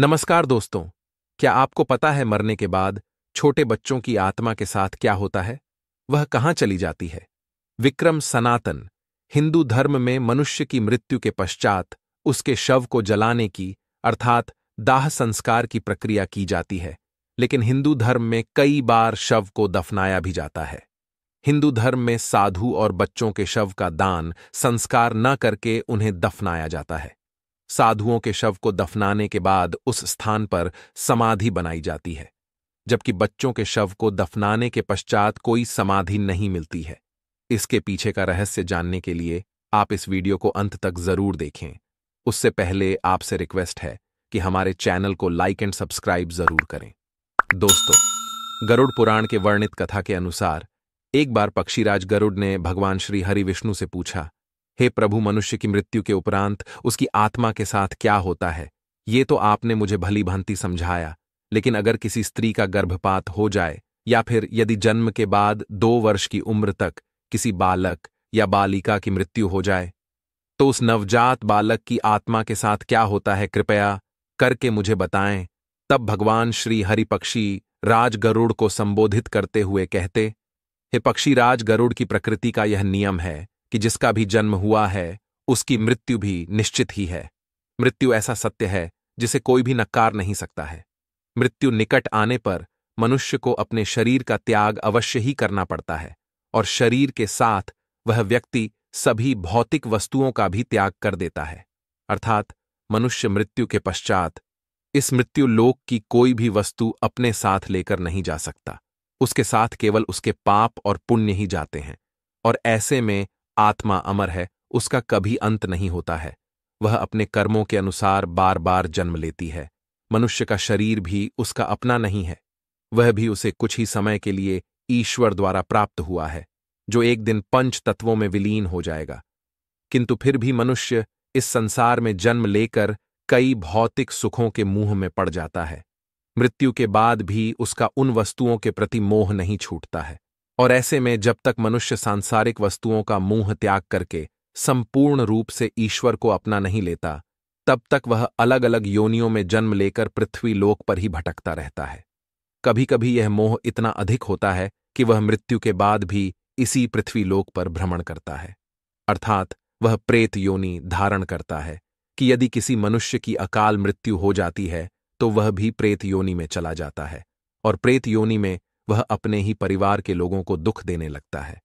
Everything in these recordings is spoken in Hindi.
नमस्कार दोस्तों क्या आपको पता है मरने के बाद छोटे बच्चों की आत्मा के साथ क्या होता है वह कहाँ चली जाती है विक्रम सनातन हिंदू धर्म में मनुष्य की मृत्यु के पश्चात उसके शव को जलाने की अर्थात दाह संस्कार की प्रक्रिया की जाती है लेकिन हिंदू धर्म में कई बार शव को दफनाया भी जाता है हिंदू धर्म में साधु और बच्चों के शव का दान संस्कार न करके उन्हें दफनाया जाता है साधुओं के शव को दफनाने के बाद उस स्थान पर समाधि बनाई जाती है जबकि बच्चों के शव को दफनाने के पश्चात कोई समाधि नहीं मिलती है इसके पीछे का रहस्य जानने के लिए आप इस वीडियो को अंत तक जरूर देखें उससे पहले आपसे रिक्वेस्ट है कि हमारे चैनल को लाइक एंड सब्सक्राइब जरूर करें दोस्तों गरुड़ पुराण के वर्णित कथा के अनुसार एक बार पक्षीराज गरुड़ ने भगवान श्री हरि विष्णु से पूछा हे प्रभु मनुष्य की मृत्यु के उपरांत उसकी आत्मा के साथ क्या होता है ये तो आपने मुझे भली भांति समझाया लेकिन अगर किसी स्त्री का गर्भपात हो जाए या फिर यदि जन्म के बाद दो वर्ष की उम्र तक किसी बालक या बालिका की मृत्यु हो जाए तो उस नवजात बालक की आत्मा के साथ क्या होता है कृपया करके मुझे बताएं तब भगवान श्री हरिपक्षी राज गरुड़ को संबोधित करते हुए कहते हे पक्षी राज गरुड़ की प्रकृति का यह नियम है कि जिसका भी जन्म हुआ है उसकी मृत्यु भी निश्चित ही है मृत्यु ऐसा सत्य है जिसे कोई भी नकार नहीं सकता है मृत्यु निकट आने पर मनुष्य को अपने शरीर का त्याग अवश्य ही करना पड़ता है और शरीर के साथ वह व्यक्ति सभी भौतिक वस्तुओं का भी त्याग कर देता है अर्थात मनुष्य मृत्यु के पश्चात इस मृत्यु लोक की कोई भी वस्तु अपने साथ लेकर नहीं जा सकता उसके साथ केवल उसके पाप और पुण्य ही जाते हैं और ऐसे में आत्मा अमर है उसका कभी अंत नहीं होता है वह अपने कर्मों के अनुसार बार बार जन्म लेती है मनुष्य का शरीर भी उसका अपना नहीं है वह भी उसे कुछ ही समय के लिए ईश्वर द्वारा प्राप्त हुआ है जो एक दिन पंच तत्वों में विलीन हो जाएगा किंतु फिर भी मनुष्य इस संसार में जन्म लेकर कई भौतिक सुखों के मुंह में पड़ जाता है मृत्यु के बाद भी उसका उन वस्तुओं के प्रति मोह नहीं छूटता है और ऐसे में जब तक मनुष्य सांसारिक वस्तुओं का मुंह त्याग करके संपूर्ण रूप से ईश्वर को अपना नहीं लेता तब तक वह अलग अलग योनियों में जन्म लेकर पृथ्वी लोक पर ही भटकता रहता है कभी कभी यह मोह इतना अधिक होता है कि वह मृत्यु के बाद भी इसी पृथ्वी लोक पर भ्रमण करता है अर्थात वह प्रेत योनि धारण करता है कि यदि किसी मनुष्य की अकाल मृत्यु हो जाती है तो वह भी प्रेत योनि में चला जाता है और प्रेत योनि में वह अपने ही परिवार के लोगों को दुख देने लगता है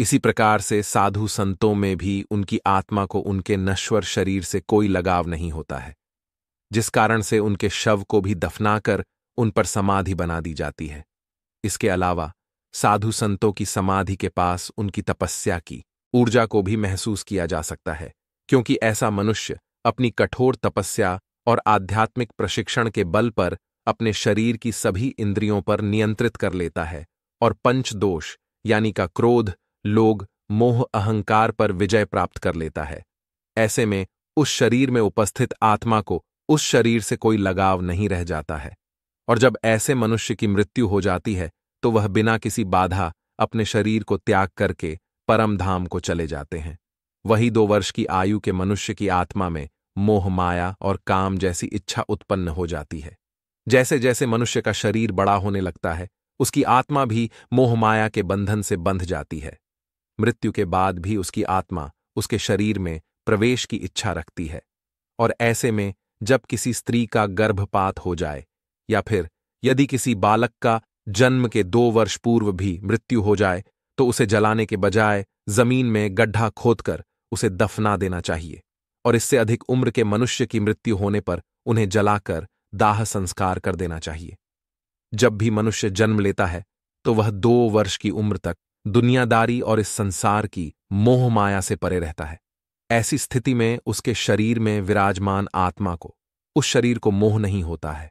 इसी प्रकार से साधु संतों में भी उनकी आत्मा को उनके नश्वर शरीर से कोई लगाव नहीं होता है जिस कारण से उनके शव को भी दफनाकर उन पर समाधि बना दी जाती है इसके अलावा साधु संतों की समाधि के पास उनकी तपस्या की ऊर्जा को भी महसूस किया जा सकता है क्योंकि ऐसा मनुष्य अपनी कठोर तपस्या और आध्यात्मिक प्रशिक्षण के बल पर अपने शरीर की सभी इंद्रियों पर नियंत्रित कर लेता है और पंच दोष यानी का क्रोध लोग मोह अहंकार पर विजय प्राप्त कर लेता है ऐसे में उस शरीर में उपस्थित आत्मा को उस शरीर से कोई लगाव नहीं रह जाता है और जब ऐसे मनुष्य की मृत्यु हो जाती है तो वह बिना किसी बाधा अपने शरीर को त्याग करके परम धाम को चले जाते हैं वही दो वर्ष की आयु के मनुष्य की आत्मा में मोह माया और काम जैसी इच्छा उत्पन्न हो जाती है जैसे जैसे मनुष्य का शरीर बड़ा होने लगता है उसकी आत्मा भी मोहमाया के बंधन से बंध जाती है मृत्यु के बाद भी उसकी आत्मा उसके शरीर में प्रवेश की इच्छा रखती है और ऐसे में जब किसी स्त्री का गर्भपात हो जाए या फिर यदि किसी बालक का जन्म के दो वर्ष पूर्व भी मृत्यु हो जाए तो उसे जलाने के बजाय जमीन में गड्ढा खोदकर उसे दफना देना चाहिए और इससे अधिक उम्र के मनुष्य की मृत्यु होने पर उन्हें जलाकर दाह संस्कार कर देना चाहिए जब भी मनुष्य जन्म लेता है तो वह दो वर्ष की उम्र तक दुनियादारी और इस संसार की मोह माया से परे रहता है ऐसी स्थिति में उसके शरीर में विराजमान आत्मा को उस शरीर को मोह नहीं होता है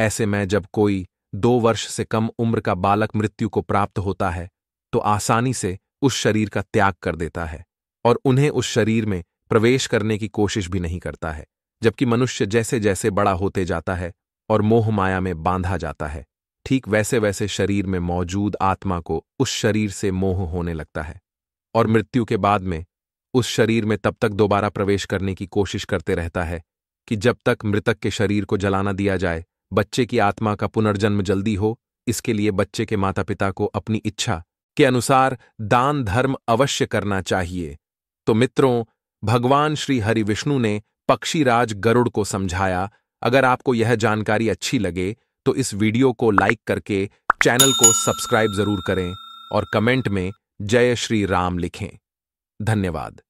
ऐसे में जब कोई दो वर्ष से कम उम्र का बालक मृत्यु को प्राप्त होता है तो आसानी से उस शरीर का त्याग कर देता है और उन्हें उस शरीर में प्रवेश करने की कोशिश भी नहीं करता है जबकि मनुष्य जैसे जैसे बड़ा होते जाता है और मोह माया में बांधा जाता है ठीक वैसे वैसे शरीर में मौजूद आत्मा को उस शरीर से मोह होने लगता है और मृत्यु के बाद में उस शरीर में तब तक दोबारा प्रवेश करने की कोशिश करते रहता है कि जब तक मृतक के शरीर को जलाना दिया जाए बच्चे की आत्मा का पुनर्जन्म जल्दी हो इसके लिए बच्चे के माता पिता को अपनी इच्छा के अनुसार दान धर्म अवश्य करना चाहिए तो मित्रों भगवान श्री हरि विष्णु ने पक्षीराज गरुड़ को समझाया अगर आपको यह जानकारी अच्छी लगे तो इस वीडियो को लाइक करके चैनल को सब्सक्राइब जरूर करें और कमेंट में जय श्री राम लिखें धन्यवाद